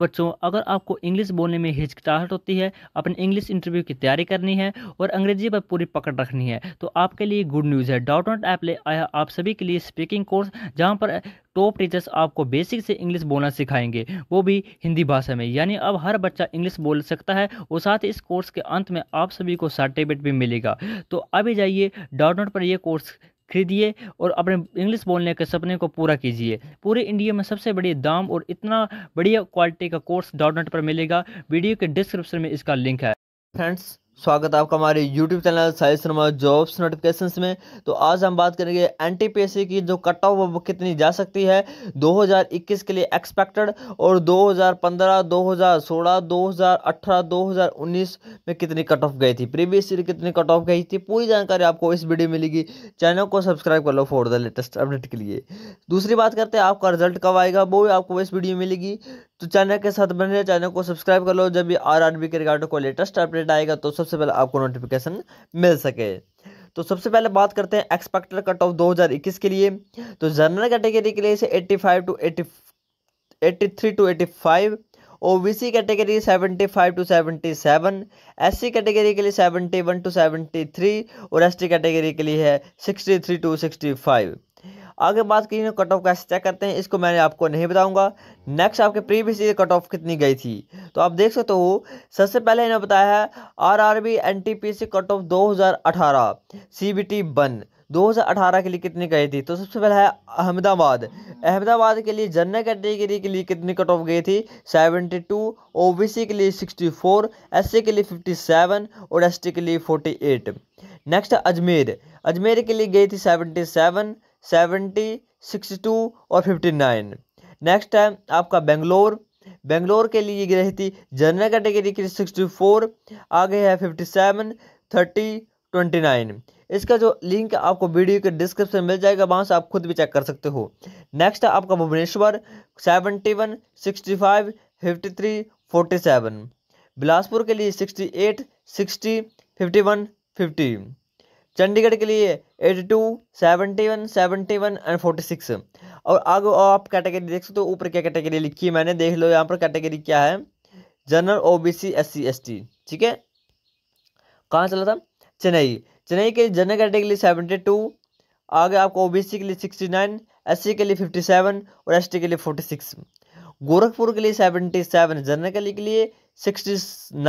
बच्चों अगर आपको इंग्लिश बोलने में हिचकिचाहट होती है अपने इंग्लिश इंटरव्यू की तैयारी करनी है और अंग्रेजी पर पूरी पकड़ रखनी है तो आपके लिए गुड न्यूज़ है डॉट नॉट ऐप ले आया आप सभी के लिए स्पीकिंग कोर्स जहां पर टॉप टीचर्स आपको बेसिक से इंग्लिश बोलना सिखाएंगे वो भी हिंदी भाषा में यानी अब हर बच्चा इंग्लिश बोल सकता है और साथ ही इस कोर्स के अंत में आप सभी को सर्टिफिकेट भी मिलेगा तो अभी जाइए डॉट नॉट पर यह कोर्स खरीदिए और अपने इंग्लिश बोलने के सपने को पूरा कीजिए पूरे इंडिया में सबसे बड़े दाम और इतना बढ़िया क्वालिटी का कोर्स डॉट नेट पर मिलेगा वीडियो के डिस्क्रिप्शन में इसका लिंक है फ्रेंड्स स्वागत है आपका हमारे YouTube channel Sai Sharma jobs notification में तो आज हम बात करेंगे एन की जो कट ऑफ वो कितनी जा सकती है 2021 के लिए एक्सपेक्टेड और 2015, 2016, 2018, 2019 में कितनी कट ऑफ गई थी प्रीवियस ईयर कितनी कट ऑफ गई थी पूरी जानकारी आपको इस वीडियो में मिलेगी चैनल को सब्सक्राइब कर लो फॉर द लेटेस्ट अपडेट के लिए दूसरी बात करते हैं आपका रिजल्ट कब आएगा वो भी आपको इस वीडियो मिलेगी तो चैनल के साथ बने रहे चैनल को सब्सक्राइब कर लो जब भी आर आर बी के रिगार्ड को लेटेस्ट अपडेट आएगा तो सबसे पहले आपको नोटिफिकेशन मिल सके तो सबसे पहले बात करते हैं एक्सपेक्टेड कट ऑफ 2021 के लिए तो जनरल कैटेगरी के लिए इसे 85 to 80 83 to 85 C category five to seventy S C category के लिए वन टू थ्री और टी कैटेगरी के लिए है थ्री टू फाइव आगे बात की कट ऑफ कैसे चेक करते हैं इसको मैंने आपको नहीं बताऊंगा नेक्स्ट आपके प्रीवियस ईयर कट ऑफ कितनी गई थी तो आप देख सकते हो सबसे पहले इन्होंने बताया है R R B N T P C cut off दो हज़ार अठारह सी बी टी वन अठारह के लिए कितनी गई थी तो सबसे पहला है अहमदाबाद अहमदाबाद के लिए जनरल कैटेगरी के लिए कितनी कट ऑफ गई थी seventy two O B C के लिए सिक्सटी फोर एस सी के लिए फिफ्टी सेवन और एस टी के लिए forty eight next Ajmer Ajmer के लिए गई थी seventy seven seventy sixty two और फिफ्टी नाइन नेक्स्ट है आपका बेंगलोर बेंगलोर के लिए रही थी जनरल कैटेगरी की सिक्सटी फोर आगे है fifty seven thirty twenty nine इसका जो लिंक आपको वीडियो के डिस्क्रिप्शन मिल जाएगा वहाँ से आप खुद भी चेक कर सकते हो नेक्स्ट है आपका Bhubaneswar seventy one sixty five fifty three forty seven Bilaspur के लिए sixty eight sixty fifty one fifty Chandigarh के लिए eighty two seventy one seventy one and forty six और आगे आप कैटेगरी देख सकते हो ऊपर क्या कैटेगरी लिखी है मैंने देख लो यहाँ पर कैटेगरी क्या है general O B C S C S T ठीक है कहाँ चला था चेन्नई चेन्नई के लिए जनरल कैटेगरी लिए सेवेंटी टू आगे आपको ओ बी सी के लिए सिक्सटी नाइन एस सी के लिए फिफ्टी सेवन और एस टी के लिए फोर्टी सिक्स गोरखपुर के लिए सेवेंटी सेवन जनरल के लिए सिक्सटी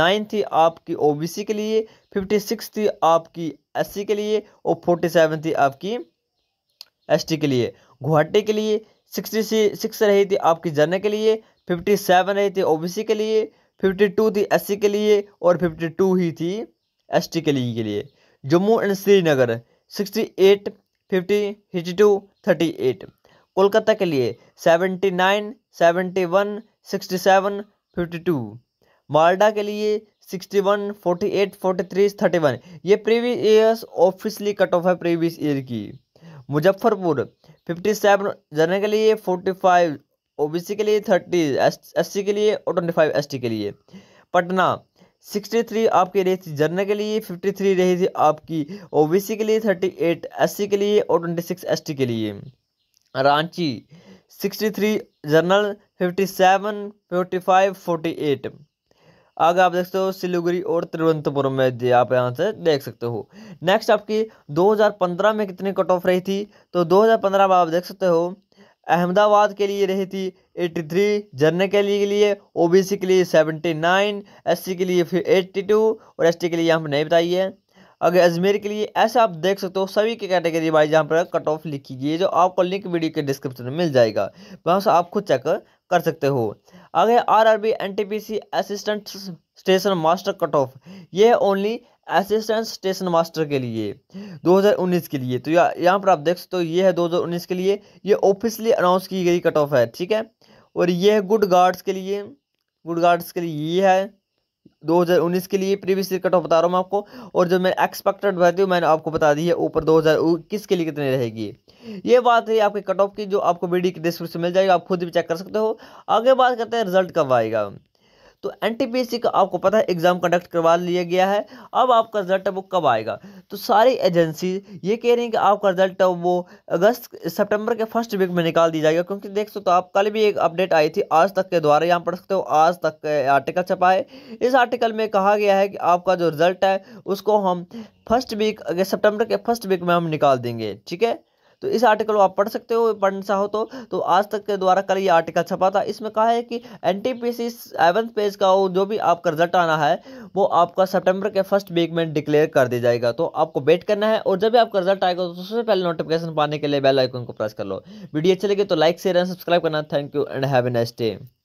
नाइन थी आपकी ओबीसी के लिए फिफ्टी सिक्स थी आपकी एससी के लिए और फोर्टी सेवन थी आपकी एसटी के लिए गुवाहाटी के लिए सिक्सटी सिक्स रही थी आपकी जनरल के लिए फिफ्टी सेवन रही थी ओबीसी के लिए फिफ्टी टू थी एससी के लिए और फिफ्टी टू ही थी एसटी के लिए के लिए Jammu and Srinagar sixty eight fifty fifty two thirty eight Kolkata के लिए seventy nine seventy one sixty seven fifty two Malda के लिए sixty one forty eight forty three thirty one ये previous years officially cut off है प्रीवियस ईयर की Muzaffarpur fifty seven general के लिए forty five O B C के लिए thirty S C के लिए और ट्वेंटी फाइव एस टी के लिए पटना सिक्सटी थ्री आपकी रही थी जनरल के लिए फिफ्टी थ्री रही थी आपकी ओ बी सी के लिए थर्टी एट एस सी के लिए और ट्वेंटी सिक्स एस टी के लिए Ranchi sixty three general fifty seven fifty five forty eight आगे आप देख सकते हो सिलीगुड़ी और तिरुवनंतपुरम में आप यहाँ से देख सकते हो नेक्स्ट आपकी 2015 में कितनी कट ऑफ रही थी तो 2015 में आप देख सकते हो अहमदाबाद के लिए रही थी 83 जर्नल के लिए के लिए ओ के लिए 79 एससी के लिए फिर 82 और एसटी के लिए यहाँ पर नहीं बताई है अगर अजमेर के लिए ऐसा आप देख सकते हो सभी की कैटेगरी वाइज यहाँ पर कट ऑफ लिखी गई है जो आपको लिंक वीडियो के डिस्क्रिप्शन में मिल जाएगा वहाँ से आप खुद चेक कर सकते हो आगे R R B N T P C assistant station master cut off ये ओनली असिस्टेंट स्टेशन मास्टर के लिए 2019 के लिए तो यहाँ पर आप देख सकते हो ये है 2019 के लिए ये ऑफिशली अनाउंस की गई कट ऑफ है ठीक है और ये है गुड गार्ड्स के लिए गुड गार्ड्स के लिए ये है 2019 के लिए प्रीवियस ईयर कट ऑफ बता रहा हूँ आपको और जो मैं एक्सपेक्टेड बताती हूँ मैंने आपको बता दी है ऊपर 2021 के लिए कितनी रहेगी ये बात है आपके कट ऑफ की जो आपको वीडियो की डिस्क्रिप्शन मिल जाएगी आप खुद भी चेक कर सकते हो आगे बात करते हैं रिजल्ट कब आएगा तो एन का आपको पता है एग्ज़ाम कंडक्ट करवा लिया गया है अब आपका रिजल्ट है वो कब आएगा तो सारी एजेंसी ये कह रही हैं कि आपका रिजल्ट वो अगस्त सितंबर के फर्स्ट वीक में निकाल दी जाएगा क्योंकि देख सकते हो तो आप कल भी एक अपडेट आई थी आज तक के द्वारा यहाँ पढ़ सकते हो आज तक आर्टिकल छपा है इस आर्टिकल में कहा गया है कि आपका जो रिजल्ट है उसको हम फर्स्ट वीक सितंबर के फर्स्ट वीक में हम निकाल देंगे ठीक है तो इस आर्टिकल को आप पढ़ सकते हो पढ़ना चाहो तो, तो आज तक के द्वारा कल ये आर्टिकल छपा था इसमें कहा है कि N T P C seven page का जो भी आपका रिजल्ट आना है वो आपका सितंबर के फर्स्ट वीक में डिक्लेयर कर दिया जाएगा तो आपको वेट करना है और जब भी आपका रिजल्ट आएगा तो सबसे पहले नोटिफिकेशन पाने के लिए बेल आइकन को प्रेस कर लो वीडियो अच्छी लगी तो लाइक शेयर एंड सब्सक्राइब करना thank you and have a nice day